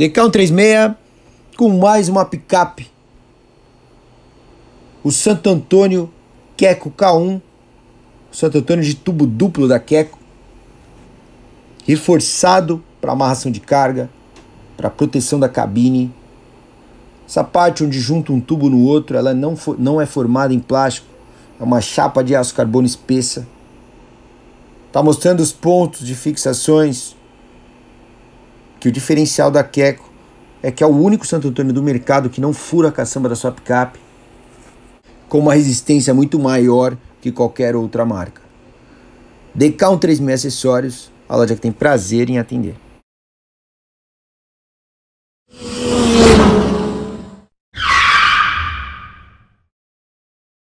DK136 com mais uma picape. O Santo Antônio Queco K1. O Santo Antônio de tubo duplo da Queco. Reforçado para amarração de carga, para proteção da cabine. Essa parte onde junta um tubo no outro, ela não, for, não é formada em plástico, é uma chapa de aço carbono espessa. Está mostrando os pontos de fixações que o diferencial da Queco é que é o único Santo Antônio do mercado que não fura a caçamba da sua picape, com uma resistência muito maior que qualquer outra marca. Decal 36 Acessórios, a loja que tem prazer em atender.